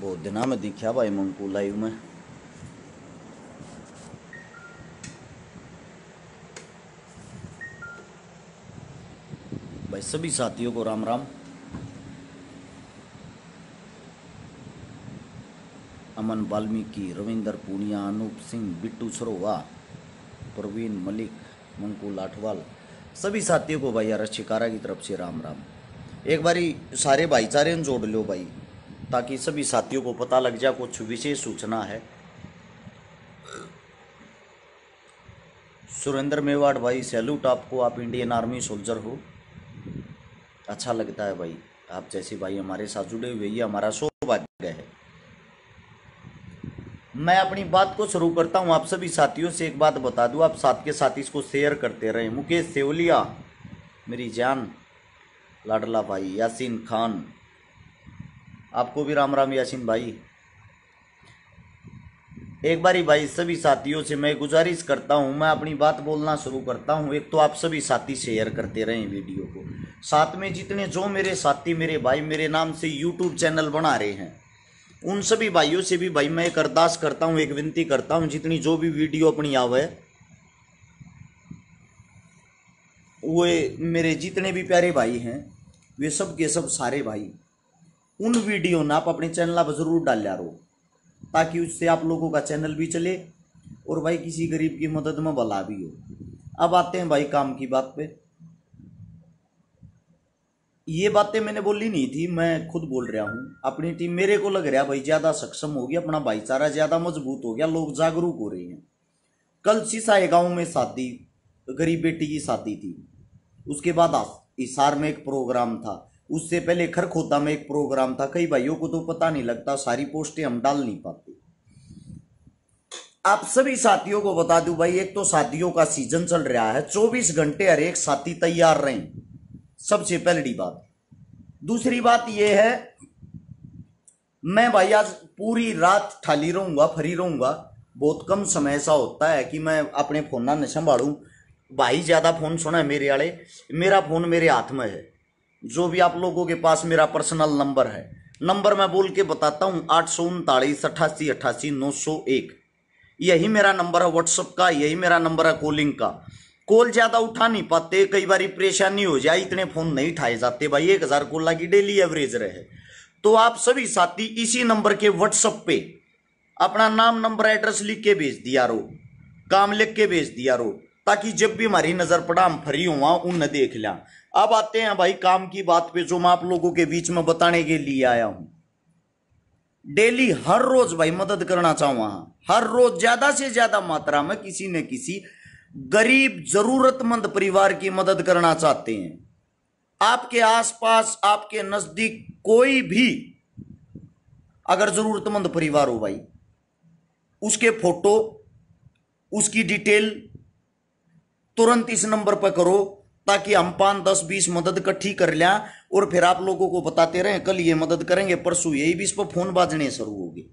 बहुत दिन में देखा भाई मंकू लाइव में भाई सभी साथियों को राम राम अमन वाल्मीकि रविंदर पूनिया अनूप सिंह बिट्टू सरोवा प्रवीण मलिक मंकू लाठवाल सभी साथियों को भाई यार शिकारा की तरफ से राम राम एक बारी सारे भाईचारे जोड़ लो भाई ताकि सभी साथियों को पता लग जाए कुछ विशेष सूचना है सुरेंद्र मेवाड़ भाई सैल्यूट आपको आप इंडियन आर्मी सोल्जर हो अच्छा लगता है भाई आप जैसे भाई हमारे साथ जुड़े हुए ये हमारा सौभाग्य है मैं अपनी बात को शुरू करता हूं आप सभी साथियों से एक बात बता दूं आप साथ के साथ इसको शेयर करते रहें मुकेश सेवलिया मेरी जान लाडला भाई यासीन खान आपको भी राम राम यासीन भाई एक बारी भाई सभी साथियों से मैं गुजारिश करता हूं मैं अपनी बात बोलना शुरू करता हूं एक तो आप सभी साथी शेयर करते रहें वीडियो को साथ में जितने जो मेरे साथी मेरे भाई मेरे नाम से यूट्यूब चैनल बना रहे हैं उन सभी भाइयों से भी भाई मैं एक अरदास करता हूँ एक विनती करता हूं जितनी जो भी वीडियो अपनी आवे वे मेरे जितने भी प्यारे भाई हैं वे सब के सब सारे भाई उन वीडियो ने आप अपने चैनल आप ज़रूर डाल रो ताकि उससे आप लोगों का चैनल भी चले और भाई किसी गरीब की मदद में भला भी हो अब आते हैं भाई काम की बात पे ये बातें मैंने बोली नहीं थी मैं खुद बोल रहा हूं अपनी टीम मेरे को लग रहा भाई ज़्यादा सक्षम हो गया अपना भाईचारा ज़्यादा मजबूत हो गया लोग जागरूक हो रहे हैं कल सिसाए गांव में शादी गरीब बेटी की शादी थी उसके बाद हिसार में एक प्रोग्राम था उससे पहले खरखोता में एक प्रोग्राम था कई भाइयों को तो पता नहीं लगता सारी पोस्टें हम डाल नहीं पाते आप सभी साथियों को बता दूं भाई एक तो साथियों का सीजन चल रहा है 24 घंटे हर एक साथी तैयार रहे सबसे पहली बात दूसरी बात यह है मैं भाई आज पूरी रात ठाली रहूंगा फरी रहूंगा बहुत कम समय ऐसा होता है कि मैं अपने फोन ना संभालू भाई ज़्यादा फोन सुना है मेरे वाले मेरा फोन मेरे हाथ में है जो भी आप लोगों के पास मेरा पर्सनल नंबर है नंबर मैं बोल के बताता हूँ आठ सौ उनतालीस अट्ठासी अट्ठासी नौ सौ एक यही मेरा नंबर है व्हाट्सअप का यही मेरा नंबर है कॉलिंग का कॉल ज़्यादा उठा नहीं पाते कई बार परेशानी हो जाए इतने फ़ोन नहीं उठाए जाते भाई एक हज़ार कॉल लागी डेली एवरेज रहे तो आप सभी साथी इसी नंबर के व्हाट्सअप पे अपना नाम नंबर एड्रेस लिख के भेज दिया रो काम लिख के भेज दिया रो ताकि जब भी हमारी नज़र पड़ा हम फ्री हुआ उन देख लिया अब आते हैं भाई काम की बात पे जो मैं आप लोगों के बीच में बताने के लिए आया हूं डेली हर रोज भाई मदद करना चाहूंगा हर रोज ज्यादा से ज्यादा मात्रा में किसी न किसी गरीब जरूरतमंद परिवार की मदद करना चाहते हैं आपके आसपास आपके नजदीक कोई भी अगर जरूरतमंद परिवार हो भाई उसके फोटो उसकी डिटेल तुरंत इस नंबर पर करो ताकि हम पाँच दस बीस मदद इकट्ठी कर लिया और फिर आप लोगों को बताते रहें कल ये मदद करेंगे परसों यही भी इस पर फोन बाजने शुरू होगी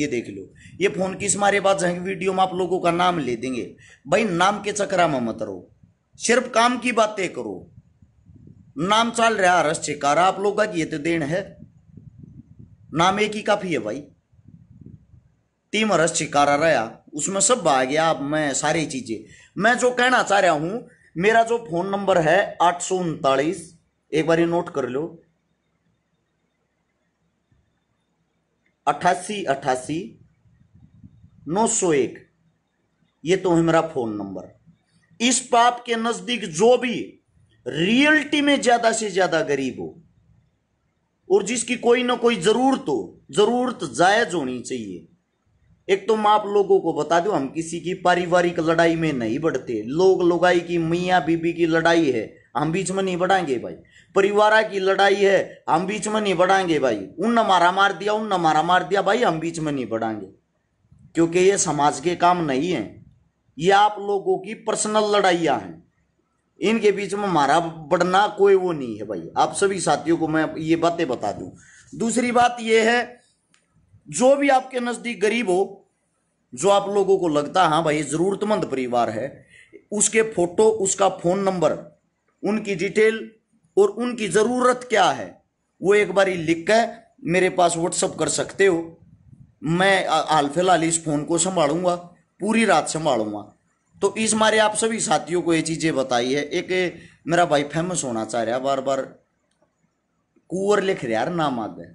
ये देख लो ये फोन किस मारे बाद जाएंगे वीडियो में आप लोगों का नाम ले देंगे भाई नाम के चक्रा में मत रहो सिर्फ काम की बातें करो नाम चल रहा रस छिकारा आप लोग का ये तो देन है नाम एक ही काफी है भाई तीम रस छिकारा रहा उसमें सब आ गया आप मैं सारी चीजें मैं जो कहना चाह रहा हूं मेरा जो फोन नंबर है आठ सौ उनतालीस एक बार नोट कर लो अट्ठासी अट्ठासी नौ सौ एक ये तो है मेरा फोन नंबर इस पाप के नजदीक जो भी रियलिटी में ज्यादा से ज्यादा गरीब हो और जिसकी कोई ना कोई जरूरत हो जरूरत जायज होनी चाहिए एक तो मैं आप लोगों को बता दूं हम किसी की पारिवारिक लड़ाई में नहीं बढ़ते लोग लोगाई की मियाँ बीबी की लड़ाई है हम बीच में नहीं बढ़ाएंगे भाई परिवार की लड़ाई है हम बीच में नहीं बढ़ाएंगे भाई उन ने मारा मार दिया उन ने मारा मार दिया भाई हम बीच में नहीं बढ़ाएंगे क्योंकि ये समाज के काम नहीं है ये आप लोगों की पर्सनल लड़ाइयाँ हैं इनके बीच में मारा बढ़ना कोई वो नहीं है भाई आप सभी साथियों को मैं ये बातें बता दूं दूसरी बात ये है जो भी आपके नज़दीक गरीब हो जो आप लोगों को लगता हाँ भाई ज़रूरतमंद परिवार है उसके फोटो उसका फ़ोन नंबर उनकी डिटेल और उनकी ज़रूरत क्या है वो एक बार लिख कर मेरे पास व्हाट्सअप कर सकते हो मैं हाल फिलहाल इस फ़ोन को संभालूंगा पूरी रात संभालूंगा तो इस मारे आप सभी साथियों को ये चीज़ें बताई है एक मेरा भाई फेमस होना चाह रहा बार बार कुर लिख रहा यार नाम आगे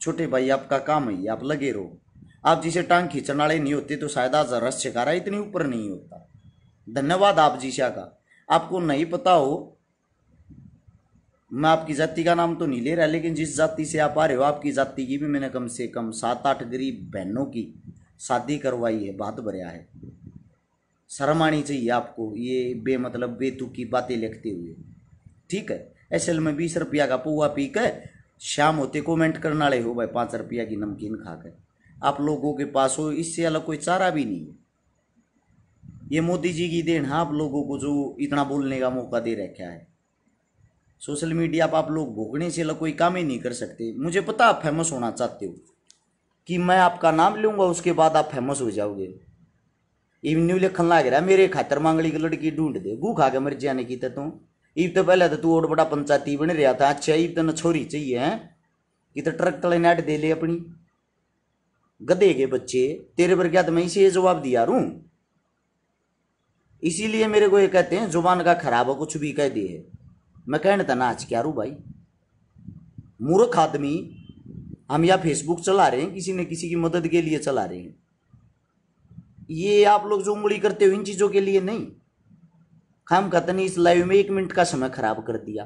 छोटे भाई आपका काम है आप लगे रहो आप जी से टांग खींचने वाले नहीं होते तो शायद आज रस शिकारा इतनी ऊपर नहीं होता धन्यवाद आप जीशा का आपको नहीं पता हो मैं आपकी जाति का नाम तो नहीं ले रहा लेकिन जिस जाति से आप आ रहे हो आपकी जाति की भी मैंने कम से कम सात आठ गरीब बहनों की शादी करवाई है बात भरया है शर्म आनी चाहिए आपको ये बेमतलब बेतुकी बातें लिखते हुए ठीक है एसल में बीस रुपया का पुआ पी कर शाम होते कमेंट करने वाले हो भाई पाँच रुपया की नमकीन खा कर आप लोगों के पास हो इससे अलग कोई चारा भी नहीं है ये मोदी जी की देन है हाँ, आप लोगों को जो इतना बोलने का मौका दे रखा है सोशल मीडिया पर आप लोग भोगने से अलग कोई काम ही नहीं कर सकते मुझे पता आप फेमस होना चाहते हो कि मैं आपका नाम लूंगा उसके बाद आप फेमस हो जाओगे न्यू लिखन लाग रहा मेरे खातर मांगली की लड़की ढूंढ दे गु खा के मर जाने की तो इव तो पहले तो तू और बड़ा पंचायती बन रहा था अच्छा इब तो न छोरी चाहिए है कि तो ट्रक तले नेट दे ले अपनी गधे के बच्चे तेरे पर क्या तो मैं इसे जवाब दिया रू इसीलिए मेरे को ये कहते हैं जुबान का खराब कुछ भी कह दिए मैं कहने था नाच क्या रू भाई मूर्ख आदमी हम या फेसबुक चला रहे हैं किसी ने किसी की मदद के लिए चला रहे हैं ये आप लोग जो उंगली करते हो इन चीज़ों के लिए नहीं हम कहते नहीं इस लाइव में एक मिनट का समय खराब कर दिया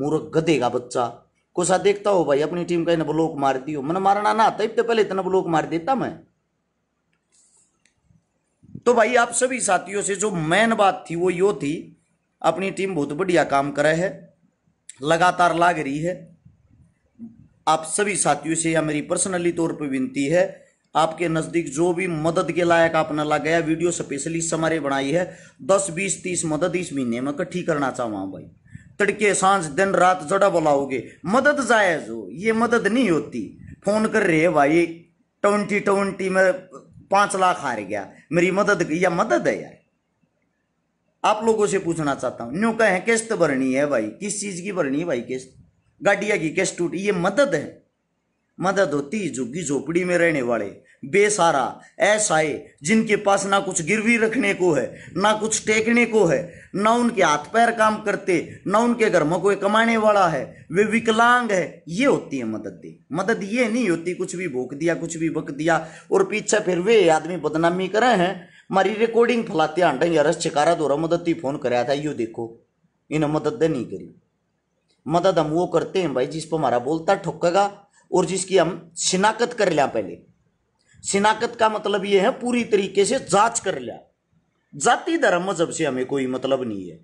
मूर्ख गधे का बच्चा कोसा देखता हो भाई अपनी टीम का इन्हें ब्लॉक मार दियो मन मारना ना आता इतने तो पहले इतना ब्लॉक मार देता मैं तो भाई आप सभी साथियों से जो मेन बात थी वो यो थी अपनी टीम बहुत बढ़िया काम करे है लगातार लाग रही है आप सभी साथियों से या मेरी पर्सनली तौर पर विनती है आपके नज़दीक जो भी मदद के लायक आपने लगाया वीडियो स्पेशलिस्ट हमारे बनाई है दस बीस तीस मदद इस महीने में इकट्ठी करना चाहूंगा हाँ भाई तड़के सांस दिन रात जड़ा बुलाओगे मदद जायज हो ये मदद नहीं होती फोन कर रहे है भाई ट्वेंटी ट्वेंटी में पांच लाख हार गया मेरी मदद या मदद है यार आप लोगों से पूछना चाहता हूं न्यू कहें किस्त भरनी है भाई किस चीज़ की भरनी है भाई किस्त गाड़िया की किस्त टूटी ये मदद है मदद होती झुग्गी झोपड़ी में रहने वाले बेसारा है जिनके पास ना कुछ गिरवी रखने को है ना कुछ टेकने को है ना उनके हाथ पैर काम करते ना उनके घर में कोई कमाने वाला है वे विकलांग है ये होती है मदद दे मदद ये नहीं होती कुछ भी भूख दिया कुछ भी बक दिया और पीछे फिर वे आदमी बदनामी करे हैं मारी रिकॉर्डिंग फैलाते आंटे यार छिकारा दो मदद ही फोन कराया था यू देखो इन्हें मदद नहीं करी मदद हम वो करते हैं भाई जिस पर हमारा बोलता ठोकेगा और जिसकी हम शिनाकत कर लिया पहले शिनाकत का मतलब ये है पूरी तरीके से जांच कर लिया जाति धर्म मजहब से हमें कोई मतलब नहीं है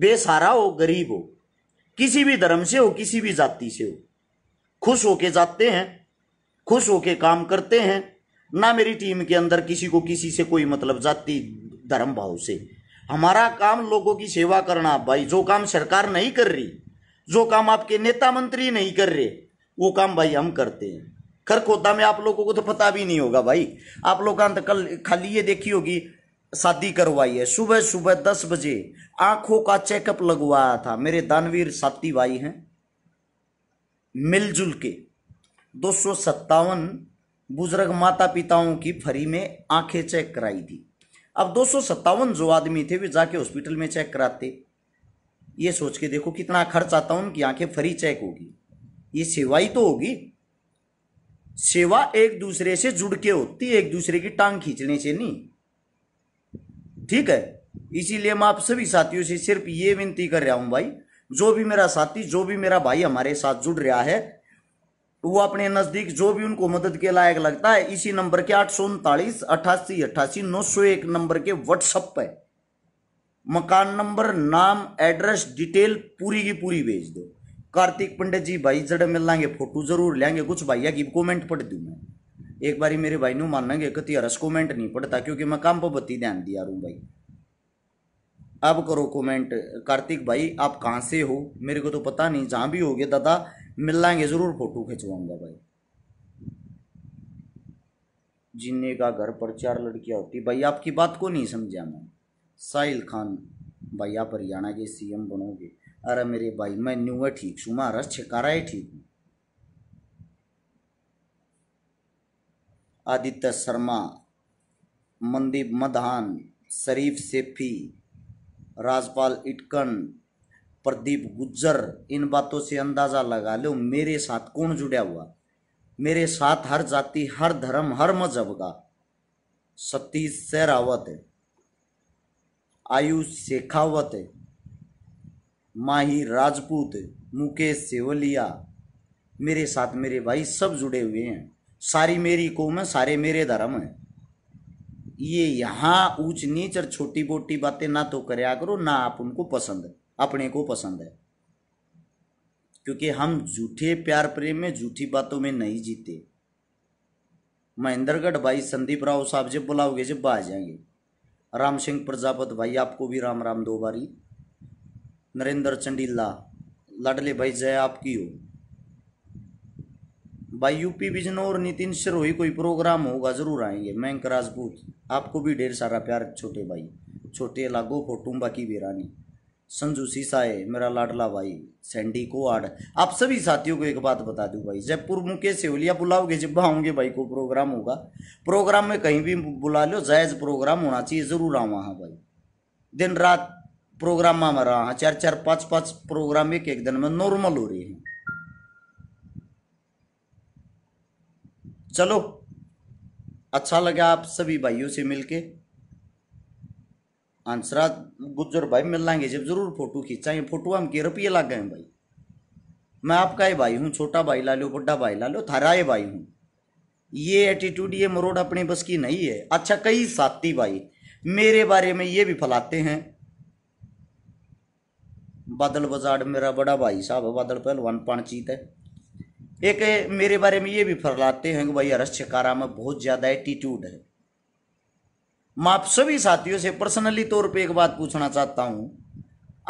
बेसहारा हो गरीब हो किसी भी धर्म से हो किसी भी जाति से हो खुश होके जाते हैं खुश होके काम करते हैं ना मेरी टीम के अंदर किसी को किसी से कोई मतलब जाति धर्म भाव से हमारा काम लोगों की सेवा करना भाई जो काम सरकार नहीं कर रही जो काम आपके नेता मंत्री नहीं कर रहे वो काम भाई हम करते हैं खरखोदा में आप लोगों को तो पता भी नहीं होगा भाई आप लोग अंत तो कल खाली ये देखी होगी शादी करवाई है सुबह सुबह दस बजे आंखों का चेकअप लगवाया था मेरे दानवीर साथी भाई हैं मिलजुल के दो सौ सत्तावन बुजुर्ग माता पिताओं की फरी में आंखें चेक कराई थी अब दो सौ सत्तावन जो आदमी थे वे जाके हॉस्पिटल में चेक कराते ये सोच के देखो कितना खर्च आता उनकी आंखें फरी चेक होगी ये सेवाई तो होगी सेवा एक दूसरे से जुड़ के होती एक दूसरे की टांग खींचने से नहीं ठीक है इसीलिए मैं आप सभी साथियों से सिर्फ ये विनती कर रहा हूं भाई जो भी मेरा साथी जो भी मेरा भाई हमारे साथ जुड़ रहा है वो अपने नजदीक जो भी उनको मदद के लायक लगता है इसी नंबर के आठ सौ उनतालीस अट्ठासी अट्ठासी नौ सौ एक नंबर के व्हाट्सएप पे मकान नंबर नाम एड्रेस डिटेल पूरी की पूरी भेज दो कार्तिक पंडित जी भाई जड़े मिल लेंगे फोटो जरूर लेंगे कुछ भैया की कमेंट पढ़ दूँ मैं एक बारी मेरे भाई ने मान लेंगे कति हरस कमेंट नहीं पढ़ता क्योंकि मैं काम पर बत्ती ध्यान दिया रूँ भाई अब करो कमेंट कार्तिक भाई आप कहाँ से हो मेरे को तो पता नहीं जहाँ भी हो गया दादा मिल लेंगे ज़रूर फोटो खिंचवाऊंगा भाई जिन्हें का घर पर चार लड़कियाँ होती भाई आपकी बात को नहीं समझा मैं साहिल खान भाई आप हरियाणा के सीएम बनोगे अरे मेरे भाई मैं न्यू है ठीक छू मारा छिकारा है ठीक हूँ आदित्य शर्मा मंदीप मधान शरीफ सेफी राजपाल इटकन प्रदीप गुज्जर इन बातों से अंदाज़ा लगा लो मेरे साथ कौन जुड़ा हुआ मेरे साथ हर जाति हर धर्म हर मजहब का सतीश शेरावत है आयुष शेखावत है माही राजपूत मुकेश सेवलिया मेरे साथ मेरे भाई सब जुड़े हुए हैं सारी मेरी कौम है सारे मेरे धर्म है ये यहाँ ऊंच नीच और छोटी बोटी बातें ना तो कर करो ना आप उनको पसंद है अपने को पसंद है क्योंकि हम झूठे प्यार प्रेम में झूठी बातों में नहीं जीते महेंद्रगढ़ भाई संदीप राव साहब जब बुलाओगे जब आ जाएंगे राम सिंह प्रजापत भाई आपको भी राम राम दो बारी नरेंद्र चंडीला लाडले भाई जय आपकी हो भाई यूपी बिजनौर नितिन सिरोही कोई प्रोग्राम होगा जरूर आएंगे मैंक राजपूत आपको भी ढेर सारा प्यार छोटे भाई छोटे लागो फोटूंबा की बेरानी संजू सीसाए मेरा लाडला भाई सैंडी को आड़ आप सभी साथियों को एक बात बता दूं भाई जयपुर मुकेश सेवलिया बुलाओगे जब आऊँगे भाई को प्रोग्राम होगा प्रोग्राम में कहीं भी बुला लो जायज़ प्रोग्राम होना चाहिए ज़रूर आऊँ वहाँ भाई दिन रात प्रोग्राम में रहा चार चार पांच पांच प्रोग्राम एक एक दिन में नॉर्मल हो रही है चलो अच्छा लगा आप सभी भाइयों से मिलके आंसरा गुज्जर भाई मिल लाएंगे जब जरूर फोटो खींचाएंगे फोटो हम के रुपये लग गए भाई मैं आपका ये भाई हूँ छोटा भाई ला लो बड्डा भाई ला लो थारा ये भाई हूँ ये एटीट्यूड ये मरोड़ अपने बस की नहीं है अच्छा कई साथी भाई मेरे बारे में ये भी फैलाते हैं बादल बजाड़ मेरा बड़ा भाई साहब बादल पहलवान पणचीत है एक मेरे बारे में ये भी फरलाते हैं कि भाई अरस छकारा में बहुत ज़्यादा एटीट्यूड है मैं आप सभी साथियों से पर्सनली तौर पे एक बात पूछना चाहता हूँ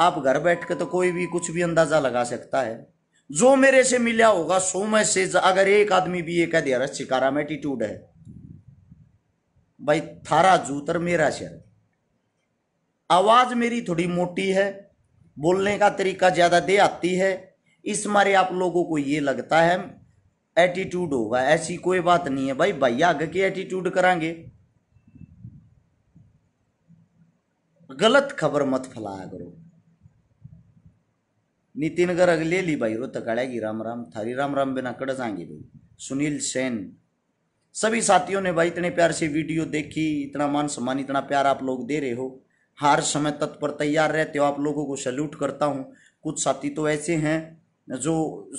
आप घर बैठ कर तो कोई भी कुछ भी अंदाज़ा लगा सकता है जो मेरे से मिला होगा सो में से अगर एक आदमी भी ये कह दिया अरस छिकारा में एटीट्यूड है भाई थारा जूतर मेरा शर आवाज़ मेरी थोड़ी मोटी है बोलने का तरीका ज़्यादा दे आती है इस मारे आप लोगों को ये लगता है एटीट्यूड होगा ऐसी कोई बात नहीं है भाई भैया आगे की एटीट्यूड करांगे गलत खबर मत फैलाया करो नितिन गर्ग ले ली भाई रो तकड़ेगी राम राम थारी राम राम बिना कड़ जाएंगे भाई सुनील सेन सभी साथियों ने भाई इतने प्यार से वीडियो देखी इतना मान सम्मान इतना प्यार आप लोग दे रहे हो हर समय तत्पर तैयार रहते हो आप लोगों को सल्यूट करता हूँ कुछ साथी तो ऐसे हैं जो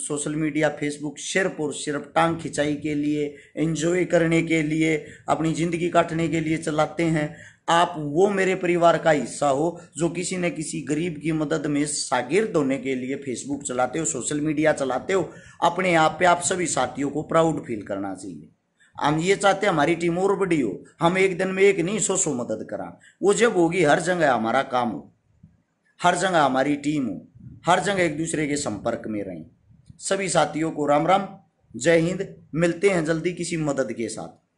सोशल मीडिया फेसबुक सिर्फ और सिर्फ टांग खिंचाई के लिए एंजॉय करने के लिए अपनी ज़िंदगी काटने के लिए चलाते हैं आप वो मेरे परिवार का हिस्सा हो जो किसी न किसी गरीब की मदद में शागिर्द होने के लिए फेसबुक चलाते हो सोशल मीडिया चलाते हो अपने आप पे आप सभी साथियों को प्राउड फील करना चाहिए हम ये चाहते हमारी टीम और बड़ी हो हम एक दिन में एक नहीं सो सो मदद करा वो जब होगी हर जगह हमारा काम हो हर जगह हमारी टीम हो हर जगह एक दूसरे के संपर्क में रहें सभी साथियों को राम राम जय हिंद मिलते हैं जल्दी किसी मदद के साथ